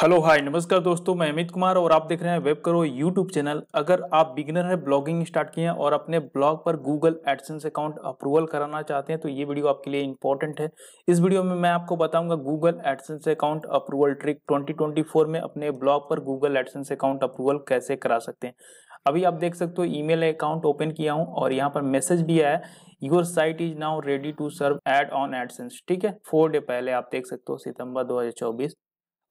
hello hi नमस्कार दोस्तों मैं अमित कुमार और आप देख रहे हैं वेब करो यूट्यूब चैनल अगर आप बिगिनर है ब्लॉगिंग स्टार्ट किए हैं और अपने ब्लॉग पर गूगल एडसेंस अकाउंट अप्रूवल कराना चाहते हैं तो ये वीडियो आपके लिए इंपॉर्टेंट है इस वीडियो में मैं आपको बताऊंगा Google AdSense account approval trick twenty में अपने ब्लॉग पर गूगल एडसेंस अकाउंट अप्रूवल कैसे करा सकते हैं अभी आप देख सकते हो ईमेल अकाउंट ओपन किया हूँ और यहाँ पर मैसेज भी आया your site is now ready to serve ad on AdSense ठीक है फोर डे पहले आप देख सकते हो सितंबर 2024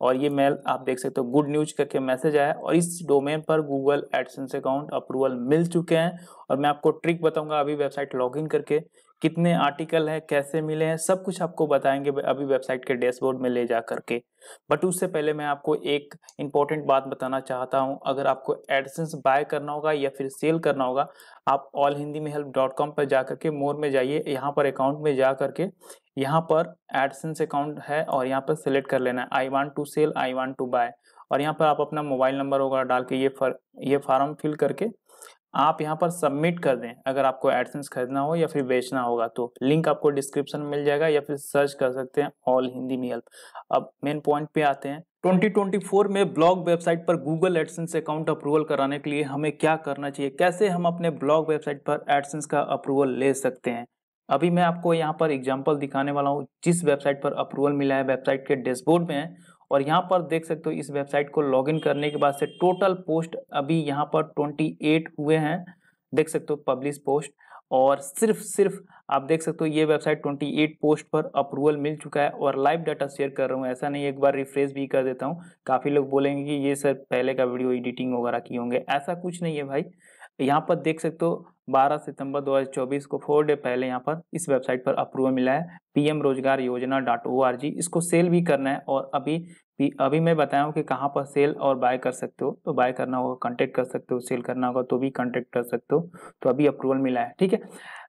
और ये मेल आप देख सकते हो गुड न्यूज करके मैसेज आया और इस डोमेन पर गूगल एडसेंस अकाउंट अप्रूवल मिल चुके हैं और मैं आपको ट्रिक बताऊंगा अभी वेबसाइट लॉगिन करके कितने आर्टिकल हैं कैसे मिले हैं सब कुछ आपको बताएंगे अभी वेबसाइट के डैशबोर्ड में ले जा करके बट उससे पहले मैं आपको एक इम्पॉर्टेंट बात बताना चाहता हूं अगर आपको एडसेंस बाय करना होगा या फिर सेल करना होगा आप ऑल हिंदी में हेल्प डॉट कॉम पर जा करके मोर में जाइए यहाँ पर अकाउंट में जा करके यहाँ पर एडसेंस अकाउंट है और यहाँ पर सिलेक्ट कर लेना है I want to sell I want to buy और यहाँ पर आप अपना मोबाइल नंबर वगैरह डाल के ये फर, ये फॉर्म फिल करके आप यहाँ पर सबमिट कर दें अगर आपको एडसेंस खरीदना हो या फिर बेचना होगा तो लिंक आपको डिस्क्रिप्शन में मिल जाएगा या फिर सर्च कर सकते हैं ऑल हिंदी में हेल्प अब मेन पॉइंट पे आते हैं 2024 में ब्लॉग वेबसाइट पर गूगल एडसेंस अकाउंट अप्रूवल कराने के लिए हमें क्या करना चाहिए कैसे हम अपने ब्लॉग वेबसाइट पर एडसेंस का अप्रूवल ले सकते हैं अभी मैं आपको यहाँ पर एग्जाम्पल दिखाने वाला हूँ जिस वेबसाइट पर अप्रूवल मिला है वेबसाइट के डैशबोर्ड में है और यहाँ पर देख सकते हो इस वेबसाइट को लॉगिन करने के बाद से टोटल पोस्ट अभी यहाँ पर 28 हुए हैं देख सकते हो पब्लिश पोस्ट और सिर्फ सिर्फ आप देख सकते हो ये वेबसाइट 28 पोस्ट पर अप्रूवल मिल चुका है और लाइव डाटा शेयर कर रहा हूँ ऐसा नहीं एक बार रिफ्रेश भी कर देता हूँ काफ़ी लोग बोलेंगे कि ये सर पहले का वीडियो एडिटिंग वगैरह किए होंगे ऐसा कुछ नहीं है भाई यहाँ पर देख सकते हो 12 सितंबर 2024 को फोर डे पहले यहाँ पर इस वेबसाइट पर अप्रूवल मिला है पीएम रोजगार योजना डॉट ओ आर जी इसको सेल भी करना है और अभी अभी मैं बताया हूँ कि कहाँ पर सेल और बाय कर सकते हो तो बाय करना होगा कॉन्टेक्ट कर सकते हो सेल करना होगा तो भी कॉन्टेक्ट कर सकते हो तो अभी अप्रूवल मिला है ठीक है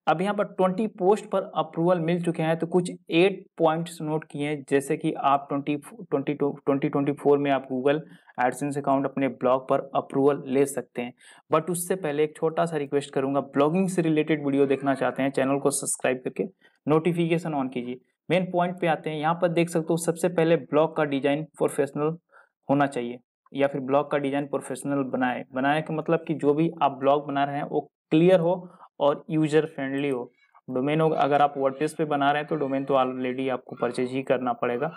अब यहाँ पर 20 पोस्ट पर अप्रूवल मिल चुके हैं तो कुछ एट पॉइंट्स नोट किए हैं जैसे कि आप 20 ट्वेंटी ट्वेंटी फोर में आप गूगल एडसेंस अकाउंट अपने ब्लॉग पर अप्रूवल ले सकते हैं बट उससे पहले एक छोटा सा रिक्वेस्ट करूंगा ब्लॉगिंग से रिलेटेड वीडियो देखना चाहते हैं चैनल को सब्सक्राइब करके नोटिफिकेशन ऑन कीजिए मेन पॉइंट पे आते हैं यहाँ पर देख सकते हो सबसे पहले ब्लॉग का डिजाइन प्रोफेशनल होना चाहिए या फिर ब्लॉग का डिजाइन प्रोफेशनल बनाए बनाए का मतलब कि जो भी आप ब्लॉग बना रहे हैं वो क्लियर हो और यूजर फ्रेंडली हो डोमेन हो अगर आप वर्डप्रेस पे बना रहे हैं तो डोमेन तो ऑलरेडी आपको परचेज ही करना पड़ेगा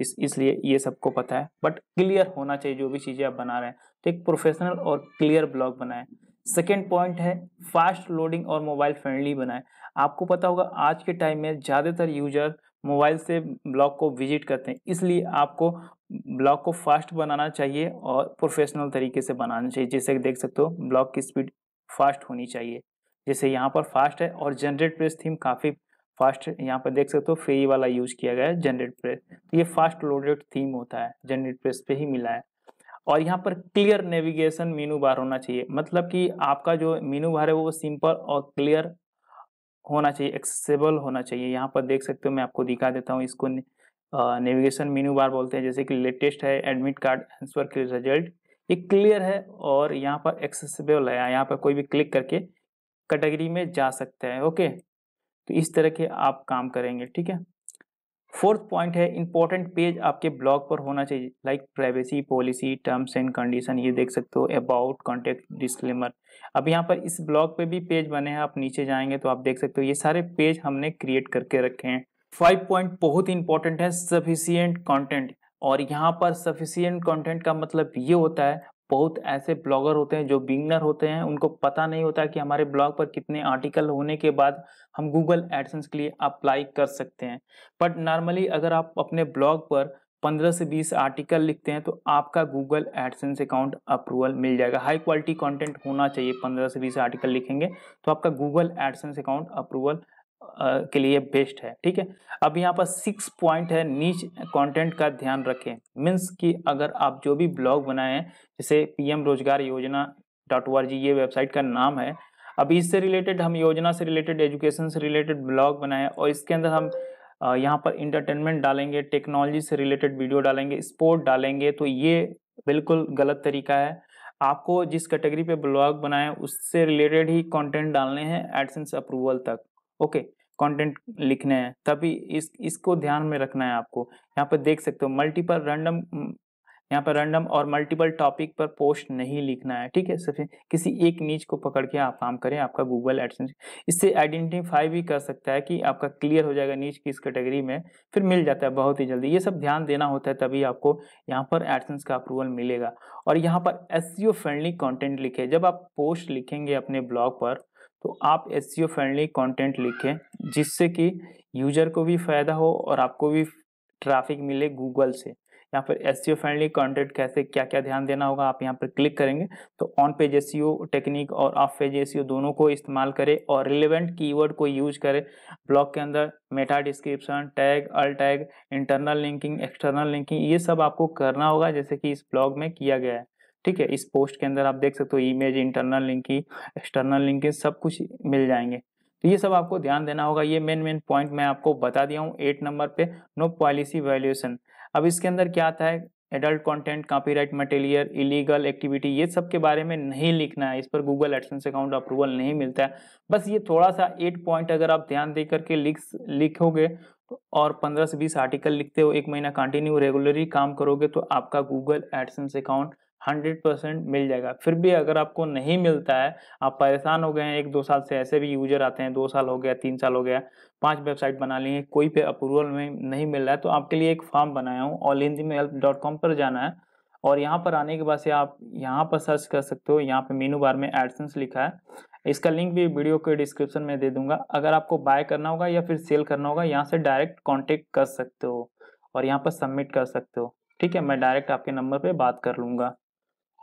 इस इसलिए ये सबको पता है बट क्लियर होना चाहिए जो भी चीज़ें आप बना रहे हैं तो एक प्रोफेशनल और क्लियर ब्लॉग बनाएं सेकेंड पॉइंट है फास्ट लोडिंग और मोबाइल फ्रेंडली बनाएं आपको पता होगा आज के टाइम में ज़्यादातर यूजर मोबाइल से ब्लॉग को विजिट करते हैं इसलिए आपको ब्लॉग को फास्ट बनाना चाहिए और प्रोफेशनल तरीके से बनाना चाहिए जैसे देख सकते हो ब्लॉग की स्पीड फास्ट होनी चाहिए जैसे यहाँ पर फास्ट है और जनरेट प्रेस थीम काफ़ी फास्ट यहाँ पर देख सकते हो फ्री वाला यूज किया गया है जनरेट प्रेस तो ये फास्ट लोडेड थीम होता है जनरेट प्रेस पे ही मिला है और यहाँ पर क्लियर नेविगेशन मीनू बार होना चाहिए मतलब कि आपका जो मीनू बार है वो सिंपल और क्लियर होना चाहिए एक्सेबल होना चाहिए यहाँ पर देख सकते हो मैं आपको दिखा देता हूँ इसको नेविगेशन मीनू बार बोलते हैं जैसे कि लेटेस्ट है एडमिट कार्ड आंसर के रिजल्ट ये क्लियर है और यहाँ पर एक्सेसिबल है यहाँ पर कोई भी क्लिक करके कैटेगरी में जा सकते हैं ओके तो इस तरह के आप काम करेंगे ठीक है फोर्थ पॉइंट है इंपॉर्टेंट पेज आपके ब्लॉग पर होना चाहिए like privacy policy terms and condition ये देख सकते हो अबाउट कॉन्टेक्ट डिस्क्लेमर अब यहाँ पर इस ब्लॉग पे भी पेज बने हैं आप नीचे जाएंगे तो आप देख सकते हो ये सारे पेज हमने क्रिएट करके रखे हैं फाइव पॉइंट बहुत ही इंपॉर्टेंट है सफिशियंट कॉन्टेंट और यहाँ पर सफिशियंट कॉन्टेंट का मतलब ये होता है बहुत ऐसे ब्लॉगर होते हैं जो बिगनर होते हैं उनको पता नहीं होता कि हमारे ब्लॉग पर कितने आर्टिकल होने के बाद हम गूगल एडसेंस के लिए अप्लाई कर सकते हैं बट नॉर्मली अगर आप अपने ब्लॉग पर 15 से 20 आर्टिकल लिखते हैं तो आपका गूगल एडसेंस अकाउंट अप्रूवल मिल जाएगा हाई क्वालिटी कंटेंट होना चाहिए 15 से 20 आर्टिकल लिखेंगे तो आपका गूगल एडसेंस अकाउंट अप्रूवल के लिए बेस्ट है ठीक है अब यहाँ पर सिक्स पॉइंट है नीच कंटेंट का ध्यान रखें मीन्स कि अगर आप जो भी ब्लॉग बनाएं जैसे पीएम रोजगार योजना डॉट ओ ये वेबसाइट का नाम है अब इससे रिलेटेड हम योजना से रिलेटेड एजुकेशन से रिलेटेड ब्लॉग बनाएं और इसके अंदर हम यहाँ पर इंटरटेनमेंट डालेंगे टेक्नोलॉजी से रिलेटेड वीडियो डालेंगे स्पोर्ट डालेंगे तो ये बिल्कुल गलत तरीका है आपको जिस कैटेगरी पे ब्लॉग बनाए उससे रिलेटेड ही कंटेंट डालने हैं एडसेंस अप्रूवल तक ओके कंटेंट लिखने हैं तभी इस इसको ध्यान में रखना है आपको यहाँ पर देख सकते हो मल्टीपल रैंडम यहाँ पर रैंडम और मल्टीपल टॉपिक पर पोस्ट नहीं लिखना है ठीक है सिर्फ किसी एक नीच को पकड़ के आप काम करें आपका गूगल एडसेंस इससे आइडेंटिफाई भी कर सकता है कि आपका क्लियर हो जाएगा नीच किस कैटेगरी में फिर मिल जाता है बहुत ही जल्दी ये सब ध्यान देना होता है तभी आपको यहाँ पर एडसेंस का अप्रूवल मिलेगा और यहाँ पर एस फ्रेंडली कॉन्टेंट लिखे जब आप पोस्ट लिखेंगे अपने ब्लॉग पर तो आप S E O friendly content लिखें जिससे कि यूजर को भी फ़ायदा हो और आपको भी ट्रैफिक मिले गूगल से यहाँ पर S E O friendly content कैसे क्या क्या ध्यान देना होगा आप यहाँ पर क्लिक करेंगे तो on page S O technique और ऑफ पेज एस दोनों को इस्तेमाल करें और रिलेवेंट कीवर्ड को यूज करें ब्लॉग के अंदर meta description tag alt tag internal linking external linking ये सब आपको करना होगा जैसे कि इस ब्लॉग में किया गया है ठीक है इस पोस्ट के अंदर आप देख सकते हो इमेज इंटरनल लिंक की एक्सटर्नल लिंक की सब कुछ मिल जाएंगे तो ये सब आपको ध्यान देना होगा ये मेन मेन पॉइंट मैं आपको बता दिया हूँ एट नंबर पे नो पॉलिसी वैल्यूएशन अब इसके अंदर क्या आता है adult content copyright material illegal activity ये सब के बारे में नहीं लिखना है इस पर गूगल एडसेंस अकाउंट अप्रूवल नहीं मिलता है बस ये थोड़ा सा एट पॉइंट अगर आप ध्यान दे करके लिख लिखोगे और 15 से 20 आर्टिकल लिखते हो एक महीना कंटिन्यू रेगुलरली काम करोगे तो आपका Google AdSense account hundred percent मिल जाएगा फिर भी अगर आपको नहीं मिलता है आप परेशान हो गए हैं एक दो साल से ऐसे भी यूजर आते हैं दो साल हो गया तीन साल हो गया पांच वेबसाइट बना ली है कोई पे अप्रूवल में नहीं मिल रहा है तो आपके लिए एक फॉर्म बनाया हूँ ऑल हिंदी में हेल्प डॉट कॉम पर जाना है और यहाँ पर आने के बाद से आप यहाँ पर सर्च कर सकते हो यहाँ पर मीनू बार में एडसेंस लिखा है इसका लिंक भी वीडियो के डिस्क्रिप्शन में दे दूंगा अगर आपको बाय करना होगा या फिर सेल करना होगा यहाँ से डायरेक्ट कॉन्टेक्ट कर सकते हो और यहाँ पर सबमिट कर सकते हो ठीक है मैं डायरेक्ट आपके नंबर पर बात कर लूँगा